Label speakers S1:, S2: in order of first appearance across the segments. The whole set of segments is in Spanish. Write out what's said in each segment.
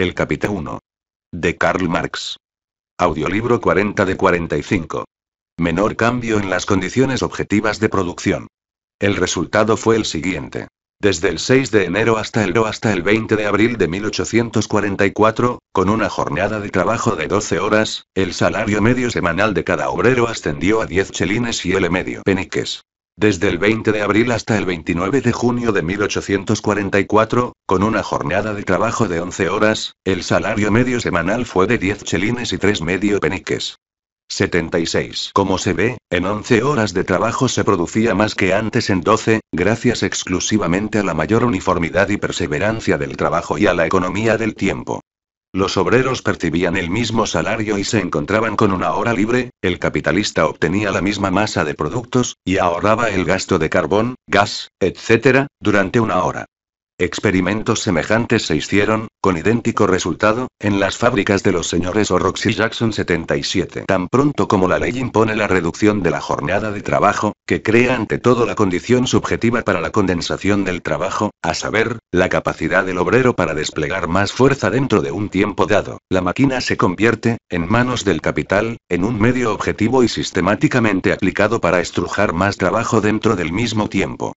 S1: El capítulo 1. De Karl Marx. Audiolibro 40 de 45. Menor cambio en las condiciones objetivas de producción. El resultado fue el siguiente. Desde el 6 de enero hasta el, hasta el 20 de abril de 1844, con una jornada de trabajo de 12 horas, el salario medio semanal de cada obrero ascendió a 10 chelines y el medio peniques desde el 20 de abril hasta el 29 de junio de 1844, con una jornada de trabajo de 11 horas, el salario medio semanal fue de 10 chelines y 3 medio peniques. 76. Como se ve, en 11 horas de trabajo se producía más que antes en 12, gracias exclusivamente a la mayor uniformidad y perseverancia del trabajo y a la economía del tiempo. Los obreros percibían el mismo salario y se encontraban con una hora libre, el capitalista obtenía la misma masa de productos, y ahorraba el gasto de carbón, gas, etcétera, durante una hora. Experimentos semejantes se hicieron, con idéntico resultado, en las fábricas de los señores Orox y Jackson 77. Tan pronto como la ley impone la reducción de la jornada de trabajo, que crea ante todo la condición subjetiva para la condensación del trabajo, a saber, la capacidad del obrero para desplegar más fuerza dentro de un tiempo dado, la máquina se convierte, en manos del capital, en un medio objetivo y sistemáticamente aplicado para estrujar más trabajo dentro del mismo tiempo.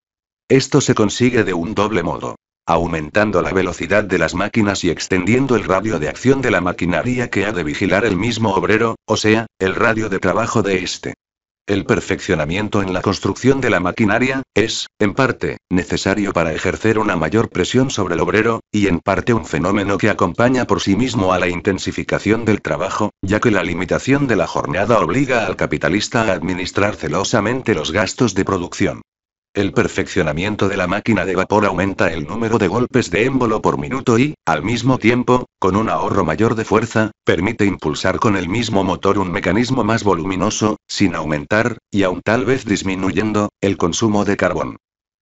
S1: Esto se consigue de un doble modo aumentando la velocidad de las máquinas y extendiendo el radio de acción de la maquinaria que ha de vigilar el mismo obrero, o sea, el radio de trabajo de éste. El perfeccionamiento en la construcción de la maquinaria, es, en parte, necesario para ejercer una mayor presión sobre el obrero, y en parte un fenómeno que acompaña por sí mismo a la intensificación del trabajo, ya que la limitación de la jornada obliga al capitalista a administrar celosamente los gastos de producción. El perfeccionamiento de la máquina de vapor aumenta el número de golpes de émbolo por minuto y, al mismo tiempo, con un ahorro mayor de fuerza, permite impulsar con el mismo motor un mecanismo más voluminoso, sin aumentar, y aún tal vez disminuyendo, el consumo de carbón.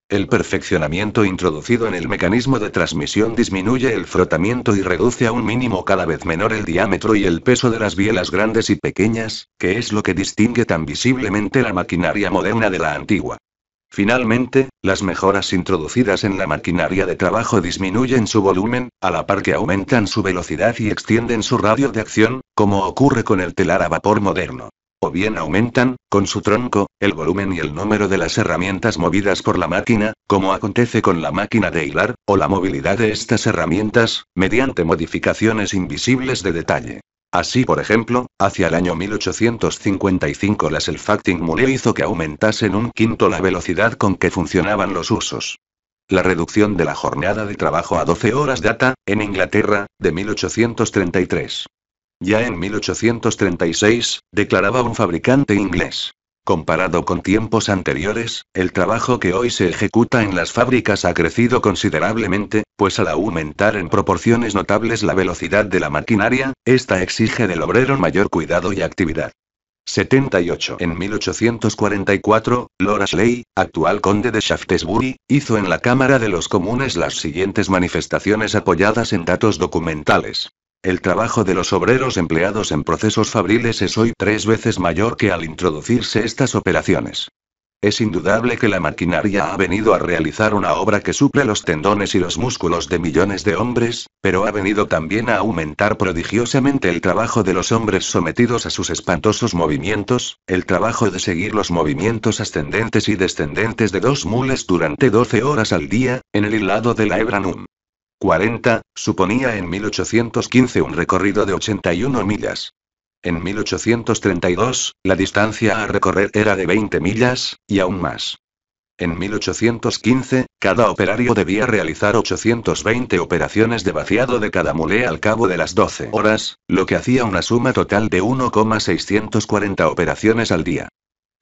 S1: El perfeccionamiento introducido en el mecanismo de transmisión disminuye el frotamiento y reduce a un mínimo cada vez menor el diámetro y el peso de las bielas grandes y pequeñas, que es lo que distingue tan visiblemente la maquinaria moderna de la antigua. Finalmente, las mejoras introducidas en la maquinaria de trabajo disminuyen su volumen, a la par que aumentan su velocidad y extienden su radio de acción, como ocurre con el telar a vapor moderno. O bien aumentan, con su tronco, el volumen y el número de las herramientas movidas por la máquina, como acontece con la máquina de hilar, o la movilidad de estas herramientas, mediante modificaciones invisibles de detalle. Así, por ejemplo, hacia el año 1855 la Self-Acting Mule hizo que aumentasen un quinto la velocidad con que funcionaban los usos. La reducción de la jornada de trabajo a 12 horas data, en Inglaterra, de 1833. Ya en 1836, declaraba un fabricante inglés, Comparado con tiempos anteriores, el trabajo que hoy se ejecuta en las fábricas ha crecido considerablemente, pues al aumentar en proporciones notables la velocidad de la maquinaria, esta exige del obrero mayor cuidado y actividad. 78. En 1844, Lord Ashley, actual conde de Shaftesbury, hizo en la Cámara de los Comunes las siguientes manifestaciones apoyadas en datos documentales. El trabajo de los obreros empleados en procesos fabriles es hoy tres veces mayor que al introducirse estas operaciones. Es indudable que la maquinaria ha venido a realizar una obra que suple los tendones y los músculos de millones de hombres, pero ha venido también a aumentar prodigiosamente el trabajo de los hombres sometidos a sus espantosos movimientos, el trabajo de seguir los movimientos ascendentes y descendentes de dos mules durante 12 horas al día, en el hilado de la Ebranum. 40, suponía en 1815 un recorrido de 81 millas. En 1832, la distancia a recorrer era de 20 millas, y aún más. En 1815, cada operario debía realizar 820 operaciones de vaciado de cada mulé al cabo de las 12 horas, lo que hacía una suma total de 1,640 operaciones al día.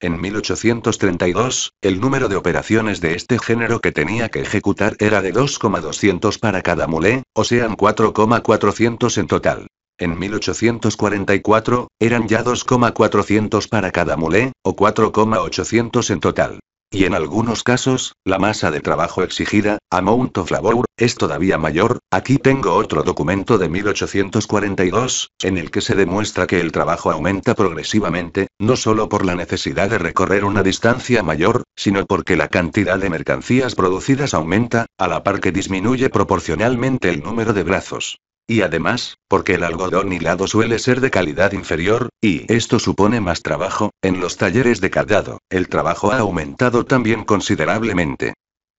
S1: En 1832, el número de operaciones de este género que tenía que ejecutar era de 2,200 para cada mulé, o sean 4,400 en total. En 1844, eran ya 2,400 para cada mulé, o 4,800 en total. Y en algunos casos, la masa de trabajo exigida, amount of labor, es todavía mayor. Aquí tengo otro documento de 1842, en el que se demuestra que el trabajo aumenta progresivamente, no solo por la necesidad de recorrer una distancia mayor, sino porque la cantidad de mercancías producidas aumenta, a la par que disminuye proporcionalmente el número de brazos. Y además, porque el algodón hilado suele ser de calidad inferior, y esto supone más trabajo, en los talleres de cardado, el trabajo ha aumentado también considerablemente.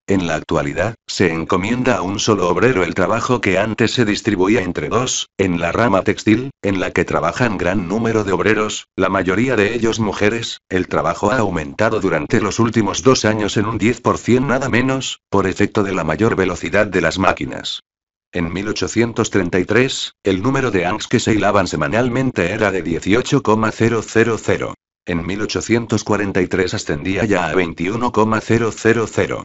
S1: En la actualidad, se encomienda a un solo obrero el trabajo que antes se distribuía entre dos, en la rama textil, en la que trabajan gran número de obreros, la mayoría de ellos mujeres, el trabajo ha aumentado durante los últimos dos años en un 10% nada menos, por efecto de la mayor velocidad de las máquinas. En 1833, el número de anks que se hilaban semanalmente era de 18,000. En 1843 ascendía ya a 21,000.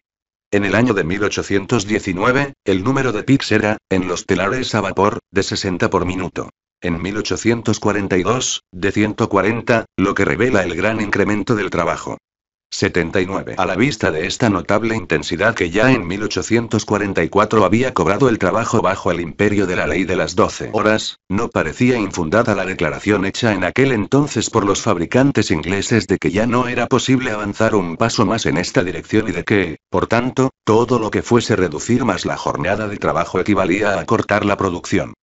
S1: En el año de 1819, el número de pics era, en los telares a vapor, de 60 por minuto. En 1842, de 140, lo que revela el gran incremento del trabajo. 79. A la vista de esta notable intensidad que ya en 1844 había cobrado el trabajo bajo el imperio de la ley de las 12 horas, no parecía infundada la declaración hecha en aquel entonces por los fabricantes ingleses de que ya no era posible avanzar un paso más en esta dirección y de que, por tanto, todo lo que fuese reducir más la jornada de trabajo equivalía a cortar la producción.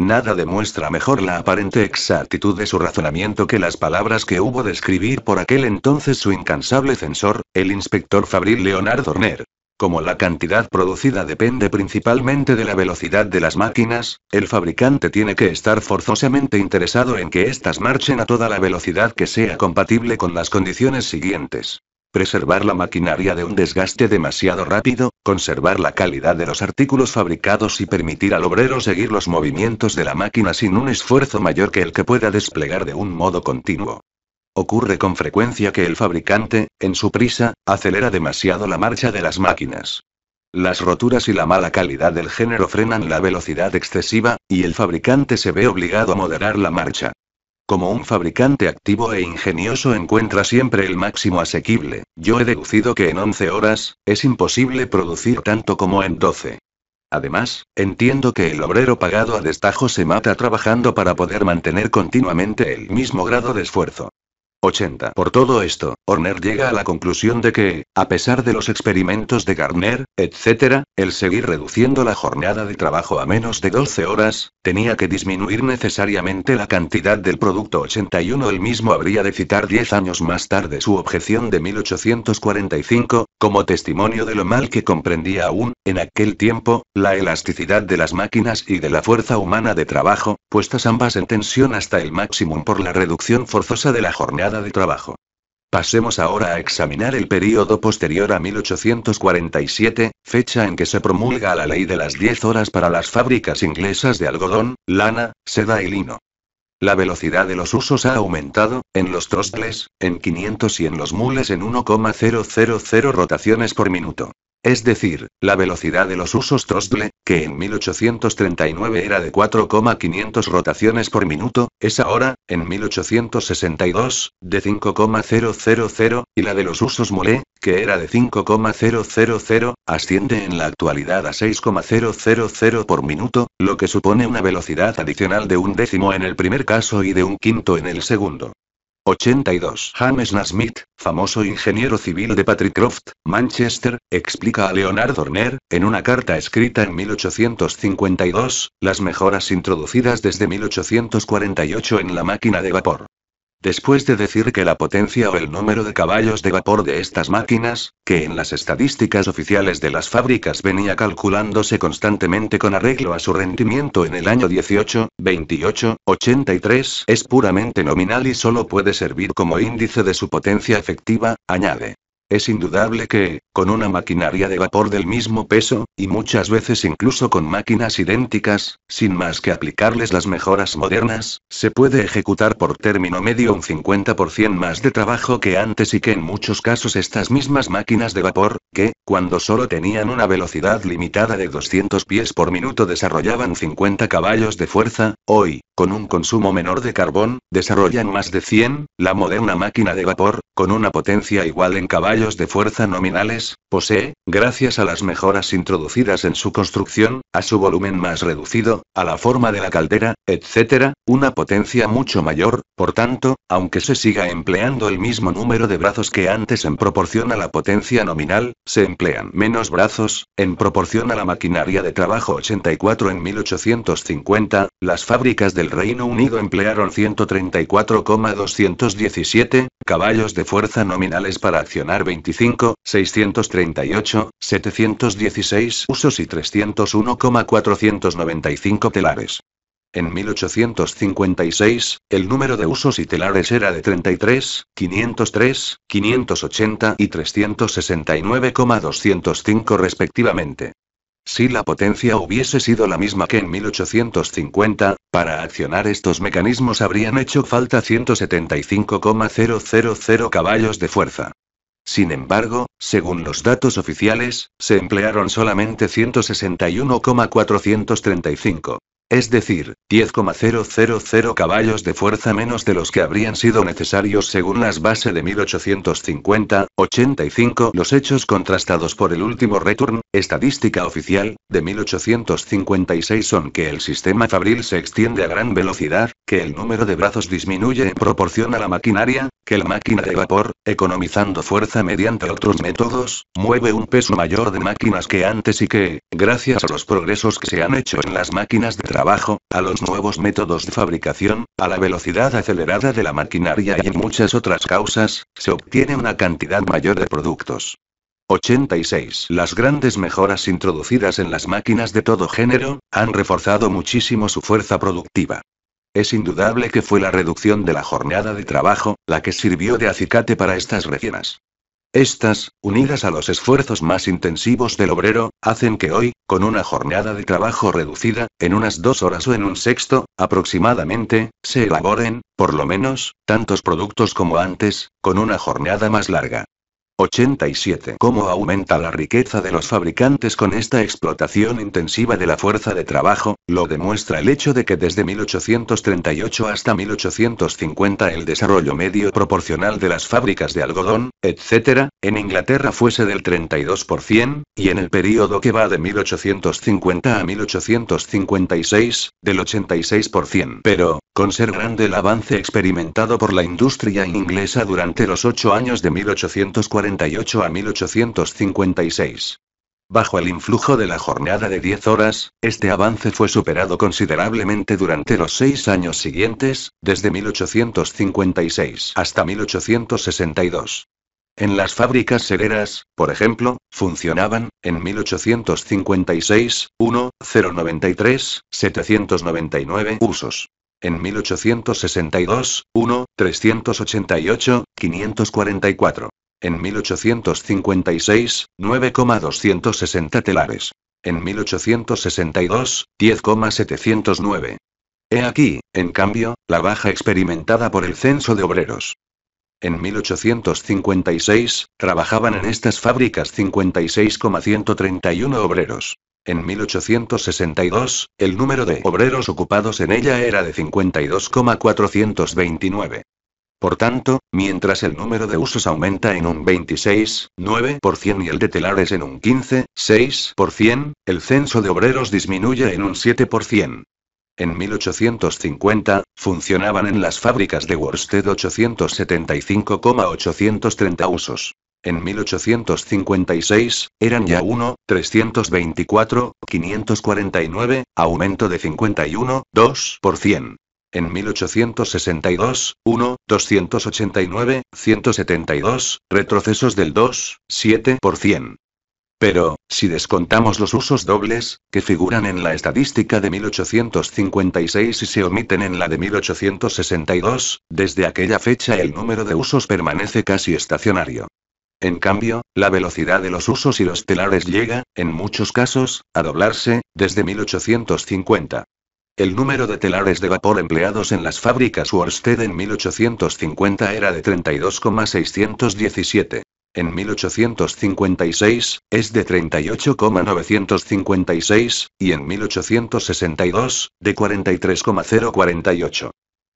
S1: Nada demuestra mejor la aparente exactitud de su razonamiento que las palabras que hubo de escribir por aquel entonces su incansable censor, el inspector Fabril Leonard Horner. Como la cantidad producida depende principalmente de la velocidad de las máquinas, el fabricante tiene que estar forzosamente interesado en que éstas marchen a toda la velocidad que sea compatible con las condiciones siguientes preservar la maquinaria de un desgaste demasiado rápido, conservar la calidad de los artículos fabricados y permitir al obrero seguir los movimientos de la máquina sin un esfuerzo mayor que el que pueda desplegar de un modo continuo. Ocurre con frecuencia que el fabricante, en su prisa, acelera demasiado la marcha de las máquinas. Las roturas y la mala calidad del género frenan la velocidad excesiva, y el fabricante se ve obligado a moderar la marcha. Como un fabricante activo e ingenioso encuentra siempre el máximo asequible, yo he deducido que en 11 horas, es imposible producir tanto como en 12. Además, entiendo que el obrero pagado a destajo se mata trabajando para poder mantener continuamente el mismo grado de esfuerzo. 80. Por todo esto, Horner llega a la conclusión de que, a pesar de los experimentos de Garner, etc., el seguir reduciendo la jornada de trabajo a menos de 12 horas, tenía que disminuir necesariamente la cantidad del producto 81. El mismo habría de citar 10 años más tarde su objeción de 1845, como testimonio de lo mal que comprendía aún, en aquel tiempo, la elasticidad de las máquinas y de la fuerza humana de trabajo, puestas ambas en tensión hasta el máximo por la reducción forzosa de la jornada de trabajo. Pasemos ahora a examinar el período posterior a 1847, fecha en que se promulga la ley de las 10 horas para las fábricas inglesas de algodón, lana, seda y lino. La velocidad de los usos ha aumentado, en los trostles, en 500 y en los mules en 1,000 rotaciones por minuto. Es decir, la velocidad de los usos Trostle, que en 1839 era de 4,500 rotaciones por minuto, es ahora, en 1862, de 5,000, y la de los usos mole, que era de 5,000, asciende en la actualidad a 6,000 por minuto, lo que supone una velocidad adicional de un décimo en el primer caso y de un quinto en el segundo. 82. James Nasmith, famoso ingeniero civil de Patrick Croft, Manchester, explica a Leonard Horner, en una carta escrita en 1852, las mejoras introducidas desde 1848 en la máquina de vapor. Después de decir que la potencia o el número de caballos de vapor de estas máquinas, que en las estadísticas oficiales de las fábricas venía calculándose constantemente con arreglo a su rendimiento en el año 18, 28, 83, es puramente nominal y solo puede servir como índice de su potencia efectiva, añade. Es indudable que, con una maquinaria de vapor del mismo peso, y muchas veces incluso con máquinas idénticas, sin más que aplicarles las mejoras modernas, se puede ejecutar por término medio un 50% más de trabajo que antes y que en muchos casos estas mismas máquinas de vapor, que, cuando solo tenían una velocidad limitada de 200 pies por minuto desarrollaban 50 caballos de fuerza, hoy, con un consumo menor de carbón, desarrollan más de 100, la moderna máquina de vapor, con una potencia igual en caballos de fuerza nominales, posee, gracias a las mejoras introducidas en su construcción, a su volumen más reducido, a la forma de la caldera, etc., una potencia mucho mayor, por tanto, aunque se siga empleando el mismo número de brazos que antes en proporción a la potencia nominal, se emplean menos brazos, en proporción a la maquinaria de trabajo 84 en 1850, las fábricas del Reino Unido emplearon 134,217 caballos de fuerza nominales para accionar 25, 638, 716 usos y 301,495 telares. En 1856, el número de usos y telares era de 33, 503, 580 y 369,205 respectivamente. Si la potencia hubiese sido la misma que en 1850, para accionar estos mecanismos habrían hecho falta 175,000 caballos de fuerza. Sin embargo, según los datos oficiales, se emplearon solamente 161,435. Es decir, 10,000 caballos de fuerza menos de los que habrían sido necesarios según las bases de 1850, 85. Los hechos contrastados por el último return, estadística oficial, de 1856 son que el sistema fabril se extiende a gran velocidad, que el número de brazos disminuye en proporción a la maquinaria, que la máquina de vapor, economizando fuerza mediante otros métodos, mueve un peso mayor de máquinas que antes y que, gracias a los progresos que se han hecho en las máquinas de trabajo, a los nuevos métodos de fabricación, a la velocidad acelerada de la maquinaria y en muchas otras causas, se obtiene una cantidad mayor de productos. 86. Las grandes mejoras introducidas en las máquinas de todo género, han reforzado muchísimo su fuerza productiva. Es indudable que fue la reducción de la jornada de trabajo, la que sirvió de acicate para estas refinas. Estas, unidas a los esfuerzos más intensivos del obrero, hacen que hoy, con una jornada de trabajo reducida, en unas dos horas o en un sexto, aproximadamente, se elaboren, por lo menos, tantos productos como antes, con una jornada más larga. 87. ¿Cómo aumenta la riqueza de los fabricantes con esta explotación intensiva de la fuerza de trabajo? Lo demuestra el hecho de que desde 1838 hasta 1850 el desarrollo medio proporcional de las fábricas de algodón, etc., en Inglaterra fuese del 32%, y en el periodo que va de 1850 a 1856, del 86%. Pero, con ser grande el avance experimentado por la industria inglesa durante los ocho años de 1840, a 1856. Bajo el influjo de la jornada de 10 horas, este avance fue superado considerablemente durante los seis años siguientes, desde 1856 hasta 1862. En las fábricas sereras por ejemplo, funcionaban, en 1856, 1, 093, 799 usos. En 1862, 1, 388, 544. En 1856, 9,260 telares. En 1862, 10,709. He aquí, en cambio, la baja experimentada por el censo de obreros. En 1856, trabajaban en estas fábricas 56,131 obreros. En 1862, el número de obreros ocupados en ella era de 52,429. Por tanto, mientras el número de usos aumenta en un 26,9% y el de telares en un 15,6%, el censo de obreros disminuye en un 7%. En 1850, funcionaban en las fábricas de Worsted 875,830 usos. En 1856, eran ya 1,324,549, aumento de 51,2%. En 1862, 1, 289, 172, retrocesos del 2, 7%. Pero, si descontamos los usos dobles, que figuran en la estadística de 1856 y se omiten en la de 1862, desde aquella fecha el número de usos permanece casi estacionario. En cambio, la velocidad de los usos y los telares llega, en muchos casos, a doblarse, desde 1850. El número de telares de vapor empleados en las fábricas Worsted en 1850 era de 32,617. En 1856, es de 38,956, y en 1862, de 43,048.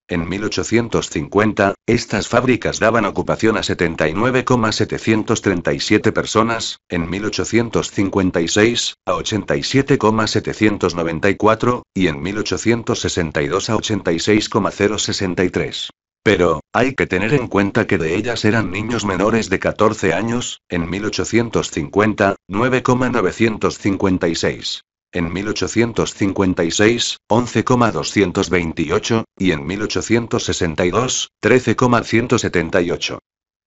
S1: En 1850, estas fábricas daban ocupación a 79,737 personas, en 1856, a 87,794, y en 1862 a 86,063. Pero, hay que tener en cuenta que de ellas eran niños menores de 14 años, en 1850, 9,956 en 1856, 11,228, y en 1862, 13,178.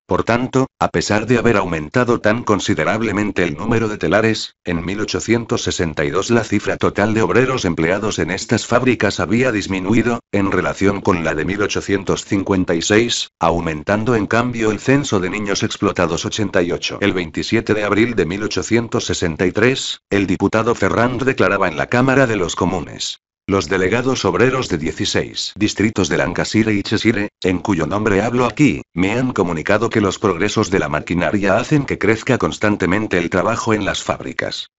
S1: Por tanto, a pesar de haber aumentado tan considerablemente el número de telares, en 1862 la cifra total de obreros empleados en estas fábricas había disminuido, en relación con la de 1856, aumentando en cambio el censo de niños explotados 88. El 27 de abril de 1863, el diputado Ferrand declaraba en la Cámara de los Comunes. Los delegados obreros de 16 distritos de Lancashire y Cheshire, en cuyo nombre hablo aquí, me han comunicado que los progresos de la maquinaria hacen que crezca constantemente el trabajo en las fábricas.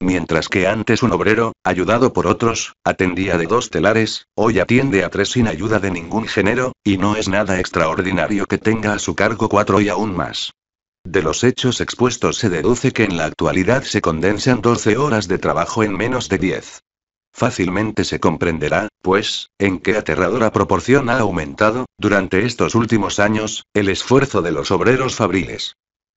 S1: Mientras que antes un obrero, ayudado por otros, atendía de dos telares, hoy atiende a tres sin ayuda de ningún género, y no es nada extraordinario que tenga a su cargo cuatro y aún más. De los hechos expuestos se deduce que en la actualidad se condensan 12 horas de trabajo en menos de 10. Fácilmente se comprenderá, pues, en qué aterradora proporción ha aumentado, durante estos últimos años, el esfuerzo de los obreros fabriles.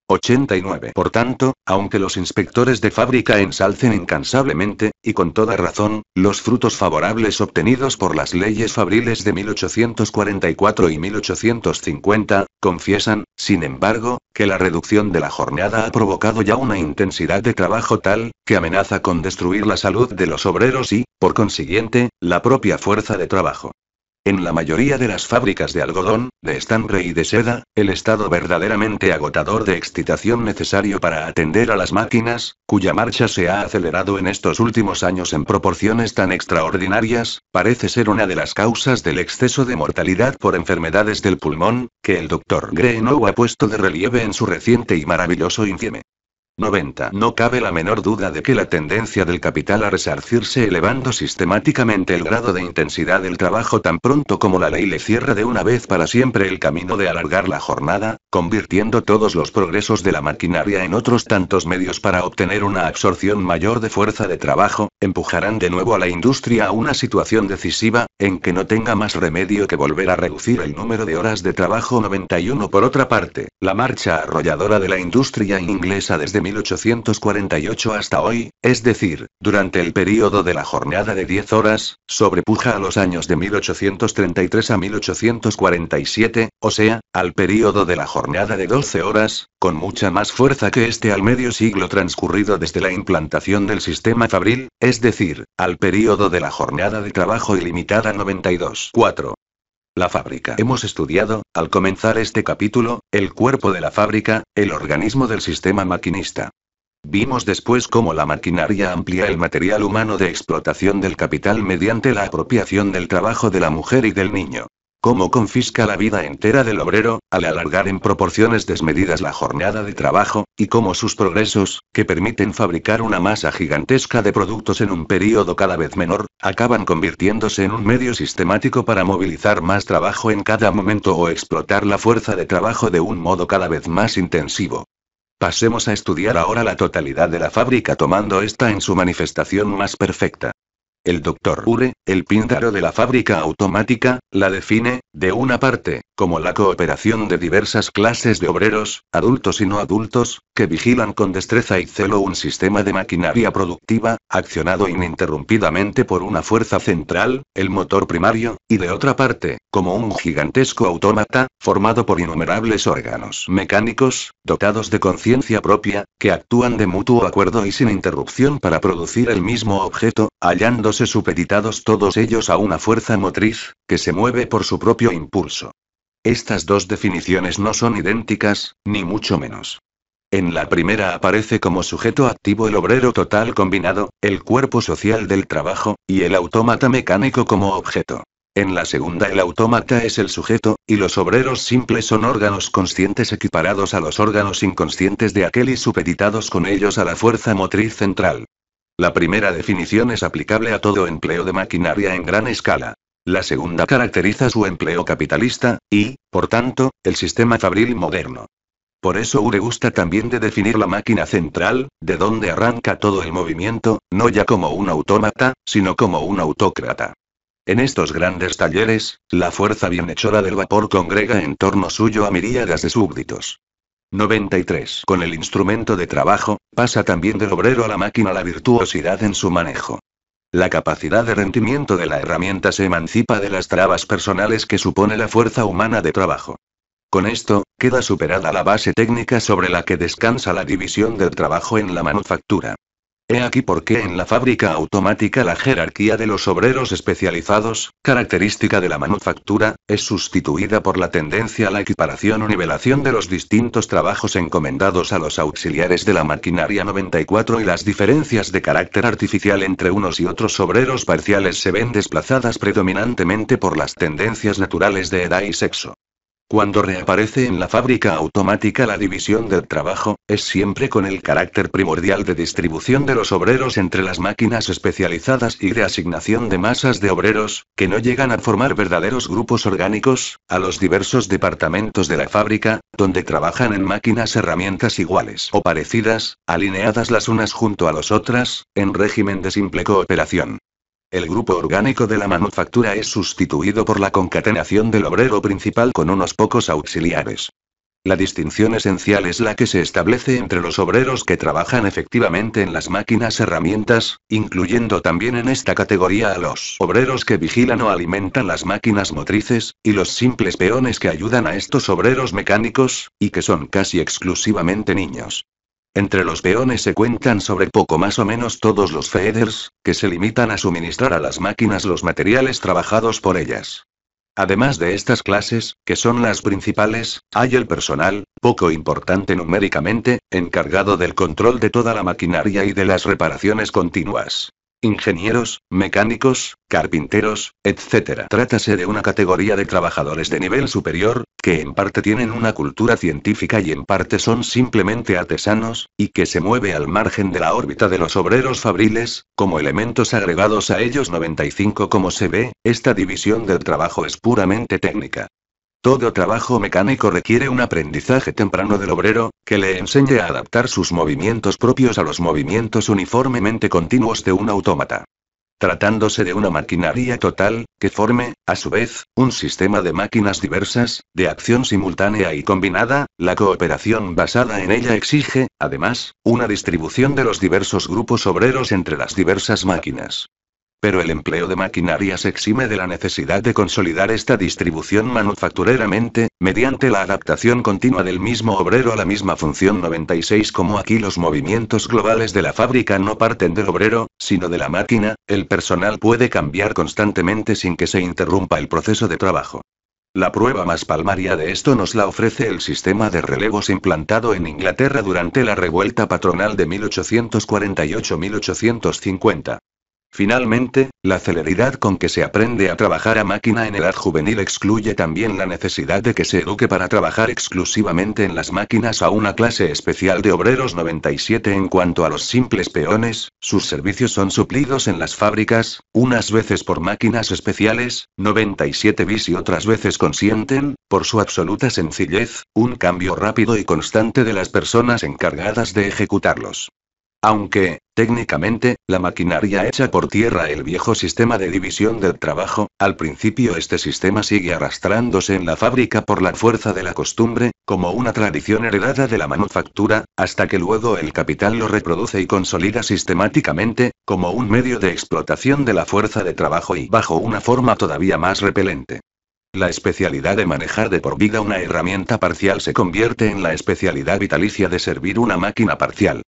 S1: 89. Por tanto, aunque los inspectores de fábrica ensalcen incansablemente, y con toda razón, los frutos favorables obtenidos por las leyes fabriles de 1844 y 1850, confiesan, sin embargo, que la reducción de la jornada ha provocado ya una intensidad de trabajo tal, que amenaza con destruir la salud de los obreros y, por consiguiente, la propia fuerza de trabajo. En la mayoría de las fábricas de algodón, de estambre y de seda, el estado verdaderamente agotador de excitación necesario para atender a las máquinas, cuya marcha se ha acelerado en estos últimos años en proporciones tan extraordinarias, parece ser una de las causas del exceso de mortalidad por enfermedades del pulmón, que el doctor Greenough ha puesto de relieve en su reciente y maravilloso informe. 90. No cabe la menor duda de que la tendencia del capital a resarcirse elevando sistemáticamente el grado de intensidad del trabajo tan pronto como la ley le cierra de una vez para siempre el camino de alargar la jornada, convirtiendo todos los progresos de la maquinaria en otros tantos medios para obtener una absorción mayor de fuerza de trabajo, empujarán de nuevo a la industria a una situación decisiva, en que no tenga más remedio que volver a reducir el número de horas de trabajo 91. Por otra parte, la marcha arrolladora de la industria inglesa desde 1848 hasta hoy, es decir, durante el periodo de la jornada de 10 horas, sobrepuja a los años de 1833 a 1847, o sea, al periodo de la jornada de 12 horas, con mucha más fuerza que este al medio siglo transcurrido desde la implantación del sistema fabril, es decir, al periodo de la jornada de trabajo ilimitada 92.4 la fábrica. Hemos estudiado, al comenzar este capítulo, el cuerpo de la fábrica, el organismo del sistema maquinista. Vimos después cómo la maquinaria amplía el material humano de explotación del capital mediante la apropiación del trabajo de la mujer y del niño. ¿Cómo confisca la vida entera del obrero, al alargar en proporciones desmedidas la jornada de trabajo, y cómo sus progresos, que permiten fabricar una masa gigantesca de productos en un período cada vez menor, acaban convirtiéndose en un medio sistemático para movilizar más trabajo en cada momento o explotar la fuerza de trabajo de un modo cada vez más intensivo? Pasemos a estudiar ahora la totalidad de la fábrica tomando esta en su manifestación más perfecta. El doctor Ure, el píndaro de la fábrica automática, la define, de una parte, como la cooperación de diversas clases de obreros, adultos y no adultos, que vigilan con destreza y celo un sistema de maquinaria productiva, accionado ininterrumpidamente por una fuerza central, el motor primario, y de otra parte, como un gigantesco autómata, formado por innumerables órganos mecánicos, dotados de conciencia propia, que actúan de mutuo acuerdo y sin interrupción para producir el mismo objeto, hallándose supeditados todos ellos a una fuerza motriz, que se mueve por su propio impulso. Estas dos definiciones no son idénticas, ni mucho menos. En la primera aparece como sujeto activo el obrero total combinado, el cuerpo social del trabajo, y el autómata mecánico como objeto. En la segunda el autómata es el sujeto, y los obreros simples son órganos conscientes equiparados a los órganos inconscientes de aquel y supeditados con ellos a la fuerza motriz central. La primera definición es aplicable a todo empleo de maquinaria en gran escala. La segunda caracteriza su empleo capitalista, y, por tanto, el sistema fabril moderno. Por eso Ure gusta también de definir la máquina central, de donde arranca todo el movimiento, no ya como un autómata, sino como un autócrata. En estos grandes talleres, la fuerza bienhechora del vapor congrega en torno suyo a miríadas de súbditos. 93. Con el instrumento de trabajo, pasa también del obrero a la máquina la virtuosidad en su manejo. La capacidad de rendimiento de la herramienta se emancipa de las trabas personales que supone la fuerza humana de trabajo. Con esto, queda superada la base técnica sobre la que descansa la división del trabajo en la manufactura. He aquí qué en la fábrica automática la jerarquía de los obreros especializados, característica de la manufactura, es sustituida por la tendencia a la equiparación o nivelación de los distintos trabajos encomendados a los auxiliares de la maquinaria 94 y las diferencias de carácter artificial entre unos y otros obreros parciales se ven desplazadas predominantemente por las tendencias naturales de edad y sexo. Cuando reaparece en la fábrica automática la división del trabajo, es siempre con el carácter primordial de distribución de los obreros entre las máquinas especializadas y de asignación de masas de obreros, que no llegan a formar verdaderos grupos orgánicos, a los diversos departamentos de la fábrica, donde trabajan en máquinas herramientas iguales o parecidas, alineadas las unas junto a las otras, en régimen de simple cooperación. El grupo orgánico de la manufactura es sustituido por la concatenación del obrero principal con unos pocos auxiliares. La distinción esencial es la que se establece entre los obreros que trabajan efectivamente en las máquinas herramientas, incluyendo también en esta categoría a los obreros que vigilan o alimentan las máquinas motrices, y los simples peones que ayudan a estos obreros mecánicos, y que son casi exclusivamente niños. Entre los peones se cuentan sobre poco más o menos todos los feeders, que se limitan a suministrar a las máquinas los materiales trabajados por ellas. Además de estas clases, que son las principales, hay el personal, poco importante numéricamente, encargado del control de toda la maquinaria y de las reparaciones continuas ingenieros, mecánicos, carpinteros, etc. Trátase de una categoría de trabajadores de nivel superior, que en parte tienen una cultura científica y en parte son simplemente artesanos, y que se mueve al margen de la órbita de los obreros fabriles, como elementos agregados a ellos 95 Como se ve, esta división del trabajo es puramente técnica. Todo trabajo mecánico requiere un aprendizaje temprano del obrero, que le enseñe a adaptar sus movimientos propios a los movimientos uniformemente continuos de un autómata. Tratándose de una maquinaria total, que forme, a su vez, un sistema de máquinas diversas, de acción simultánea y combinada, la cooperación basada en ella exige, además, una distribución de los diversos grupos obreros entre las diversas máquinas. Pero el empleo de maquinaria se exime de la necesidad de consolidar esta distribución manufactureramente, mediante la adaptación continua del mismo obrero a la misma función 96 como aquí los movimientos globales de la fábrica no parten del obrero, sino de la máquina, el personal puede cambiar constantemente sin que se interrumpa el proceso de trabajo. La prueba más palmaria de esto nos la ofrece el sistema de relevos implantado en Inglaterra durante la revuelta patronal de 1848-1850. Finalmente, la celeridad con que se aprende a trabajar a máquina en edad juvenil excluye también la necesidad de que se eduque para trabajar exclusivamente en las máquinas a una clase especial de obreros 97 en cuanto a los simples peones, sus servicios son suplidos en las fábricas, unas veces por máquinas especiales, 97 bis y otras veces consienten, por su absoluta sencillez, un cambio rápido y constante de las personas encargadas de ejecutarlos. Aunque, técnicamente, la maquinaria echa por tierra el viejo sistema de división del trabajo, al principio este sistema sigue arrastrándose en la fábrica por la fuerza de la costumbre, como una tradición heredada de la manufactura, hasta que luego el capital lo reproduce y consolida sistemáticamente, como un medio de explotación de la fuerza de trabajo y bajo una forma todavía más repelente. La especialidad de manejar de por vida una herramienta parcial se convierte en la especialidad vitalicia de servir una máquina parcial.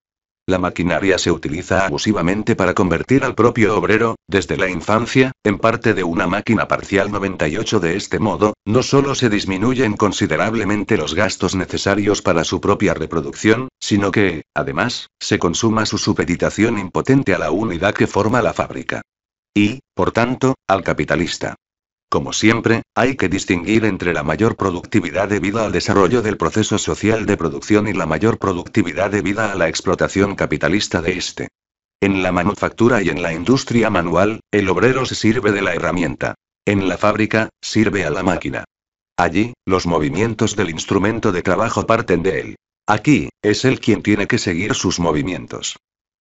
S1: La maquinaria se utiliza abusivamente para convertir al propio obrero, desde la infancia, en parte de una máquina parcial 98. De este modo, no solo se disminuyen considerablemente los gastos necesarios para su propia reproducción, sino que, además, se consuma su supeditación impotente a la unidad que forma la fábrica. Y, por tanto, al capitalista. Como siempre, hay que distinguir entre la mayor productividad debido al desarrollo del proceso social de producción y la mayor productividad debido a la explotación capitalista de este. En la manufactura y en la industria manual, el obrero se sirve de la herramienta. En la fábrica, sirve a la máquina. Allí, los movimientos del instrumento de trabajo parten de él. Aquí, es él quien tiene que seguir sus movimientos.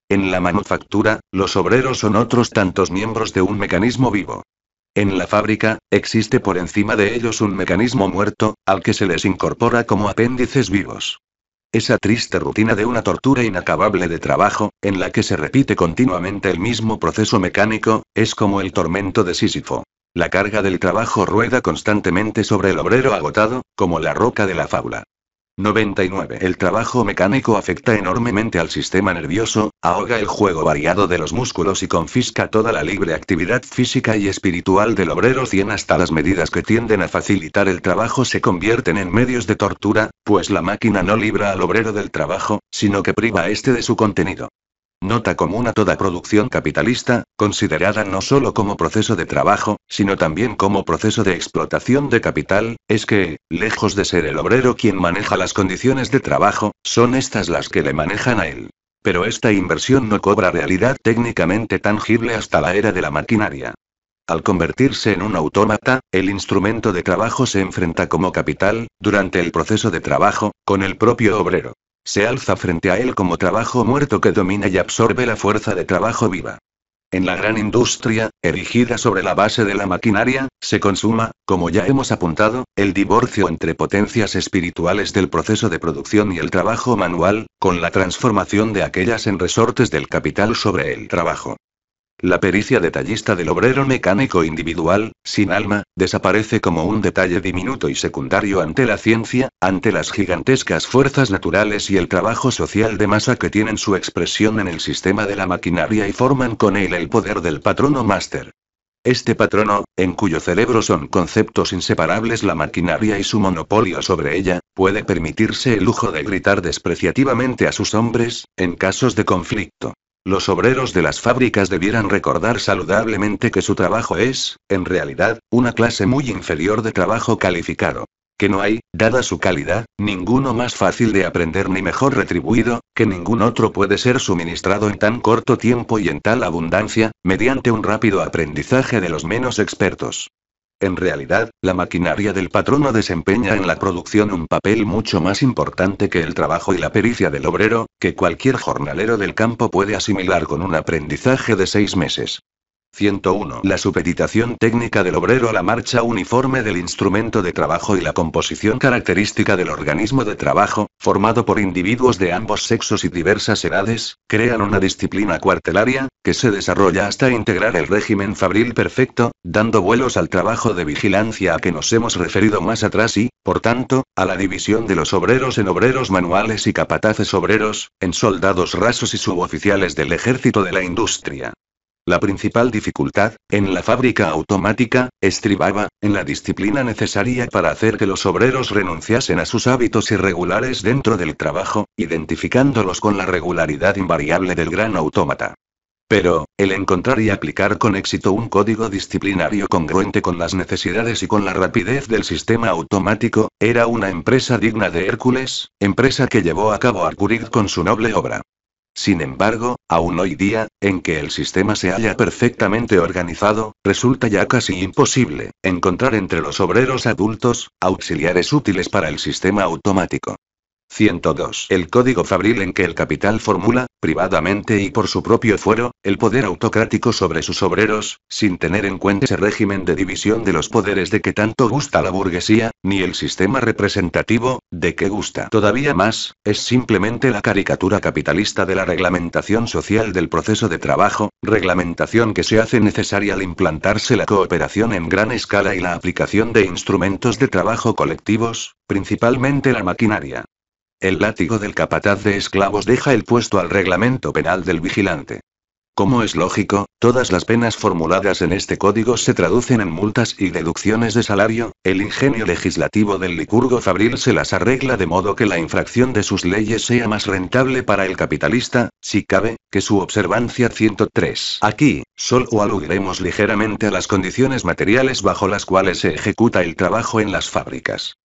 S1: En la manufactura, los obreros son otros tantos miembros de un mecanismo vivo. En la fábrica, existe por encima de ellos un mecanismo muerto, al que se les incorpora como apéndices vivos. Esa triste rutina de una tortura inacabable de trabajo, en la que se repite continuamente el mismo proceso mecánico, es como el tormento de Sísifo. La carga del trabajo rueda constantemente sobre el obrero agotado, como la roca de la fábula. 99. El trabajo mecánico afecta enormemente al sistema nervioso, ahoga el juego variado de los músculos y confisca toda la libre actividad física y espiritual del obrero 100 hasta las medidas que tienden a facilitar el trabajo se convierten en medios de tortura, pues la máquina no libra al obrero del trabajo, sino que priva a este de su contenido. Nota común a toda producción capitalista, considerada no solo como proceso de trabajo, sino también como proceso de explotación de capital, es que, lejos de ser el obrero quien maneja las condiciones de trabajo, son estas las que le manejan a él. Pero esta inversión no cobra realidad técnicamente tangible hasta la era de la maquinaria. Al convertirse en un autómata, el instrumento de trabajo se enfrenta como capital, durante el proceso de trabajo, con el propio obrero. Se alza frente a él como trabajo muerto que domina y absorbe la fuerza de trabajo viva. En la gran industria, erigida sobre la base de la maquinaria, se consuma, como ya hemos apuntado, el divorcio entre potencias espirituales del proceso de producción y el trabajo manual, con la transformación de aquellas en resortes del capital sobre el trabajo. La pericia detallista del obrero mecánico individual, sin alma, desaparece como un detalle diminuto y secundario ante la ciencia, ante las gigantescas fuerzas naturales y el trabajo social de masa que tienen su expresión en el sistema de la maquinaria y forman con él el poder del patrono máster. Este patrono, en cuyo cerebro son conceptos inseparables la maquinaria y su monopolio sobre ella, puede permitirse el lujo de gritar despreciativamente a sus hombres, en casos de conflicto. Los obreros de las fábricas debieran recordar saludablemente que su trabajo es, en realidad, una clase muy inferior de trabajo calificado que no hay, dada su calidad, ninguno más fácil de aprender ni mejor retribuido, que ningún otro puede ser suministrado en tan corto tiempo y en tal abundancia, mediante un rápido aprendizaje de los menos expertos. En realidad, la maquinaria del patrono desempeña en la producción un papel mucho más importante que el trabajo y la pericia del obrero, que cualquier jornalero del campo puede asimilar con un aprendizaje de seis meses. 101. La supeditación técnica del obrero a la marcha uniforme del instrumento de trabajo y la composición característica del organismo de trabajo, formado por individuos de ambos sexos y diversas edades, crean una disciplina cuartelaria, que se desarrolla hasta integrar el régimen fabril perfecto, dando vuelos al trabajo de vigilancia a que nos hemos referido más atrás y, por tanto, a la división de los obreros en obreros manuales y capataces obreros, en soldados rasos y suboficiales del ejército de la industria. La principal dificultad, en la fábrica automática, estribaba, en la disciplina necesaria para hacer que los obreros renunciasen a sus hábitos irregulares dentro del trabajo, identificándolos con la regularidad invariable del gran autómata. Pero, el encontrar y aplicar con éxito un código disciplinario congruente con las necesidades y con la rapidez del sistema automático, era una empresa digna de Hércules, empresa que llevó a cabo Arcurid con su noble obra. Sin embargo, aún hoy día, en que el sistema se halla perfectamente organizado, resulta ya casi imposible encontrar entre los obreros adultos auxiliares útiles para el sistema automático. 102. El código fabril en que el capital formula, privadamente y por su propio fuero, el poder autocrático sobre sus obreros, sin tener en cuenta ese régimen de división de los poderes de que tanto gusta la burguesía, ni el sistema representativo, de que gusta todavía más, es simplemente la caricatura capitalista de la reglamentación social del proceso de trabajo, reglamentación que se hace necesaria al implantarse la cooperación en gran escala y la aplicación de instrumentos de trabajo colectivos, principalmente la maquinaria. El látigo del capataz de esclavos deja el puesto al reglamento penal del vigilante. Como es lógico, todas las penas formuladas en este código se traducen en multas y deducciones de salario, el ingenio legislativo del licurgo Fabril se las arregla de modo que la infracción de sus leyes sea más rentable para el capitalista, si cabe, que su observancia 103. Aquí, solo aludiremos ligeramente a las condiciones materiales bajo las cuales se ejecuta el trabajo en las fábricas.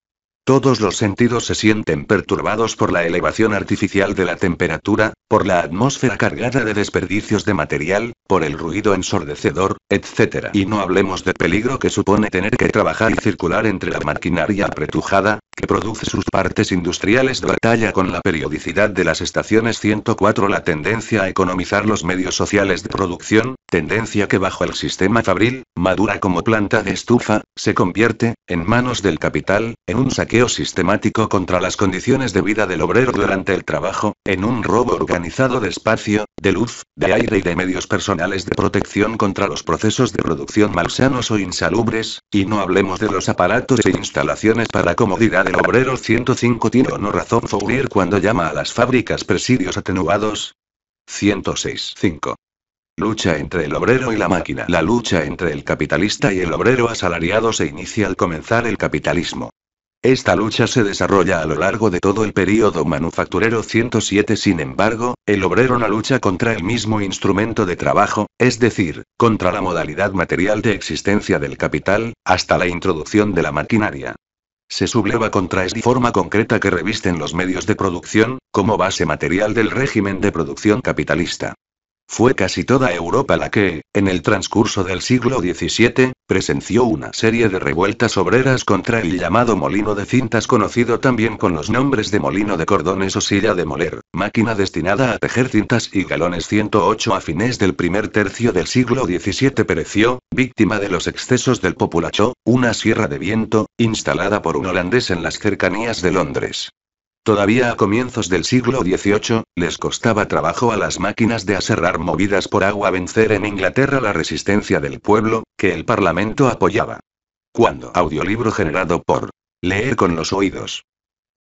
S1: Todos los sentidos se sienten perturbados por la elevación artificial de la temperatura, por la atmósfera cargada de desperdicios de material, por el ruido ensordecedor, etc. Y no hablemos del peligro que supone tener que trabajar y circular entre la maquinaria apretujada, que produce sus partes industriales de batalla con la periodicidad de las estaciones 104 la tendencia a economizar los medios sociales de producción, tendencia que bajo el sistema fabril, madura como planta de estufa, se convierte, en manos del capital, en un saqueo sistemático contra las condiciones de vida del obrero durante el trabajo, en un robo organizado de espacio, de luz, de aire y de medios personales de protección contra los procesos de producción malsanos o insalubres, y no hablemos de los aparatos e instalaciones para comodidad del obrero 105 tiene o no razón Fourier cuando llama a las fábricas presidios atenuados. 106.5. Lucha entre el obrero y la máquina. La lucha entre el capitalista y el obrero asalariado se inicia al comenzar el capitalismo. Esta lucha se desarrolla a lo largo de todo el período manufacturero 107 sin embargo, el obrero no lucha contra el mismo instrumento de trabajo, es decir, contra la modalidad material de existencia del capital, hasta la introducción de la maquinaria. Se subleva contra esa forma concreta que revisten los medios de producción, como base material del régimen de producción capitalista. Fue casi toda Europa la que, en el transcurso del siglo XVII, presenció una serie de revueltas obreras contra el llamado molino de cintas conocido también con los nombres de molino de cordones o silla de moler, máquina destinada a tejer cintas y galones 108 a fines del primer tercio del siglo XVII pereció, víctima de los excesos del populacho, una sierra de viento, instalada por un holandés en las cercanías de Londres. Todavía a comienzos del siglo XVIII, les costaba trabajo a las máquinas de aserrar movidas por agua vencer en Inglaterra la resistencia del pueblo, que el Parlamento apoyaba. Cuando audiolibro generado por Leer con los oídos.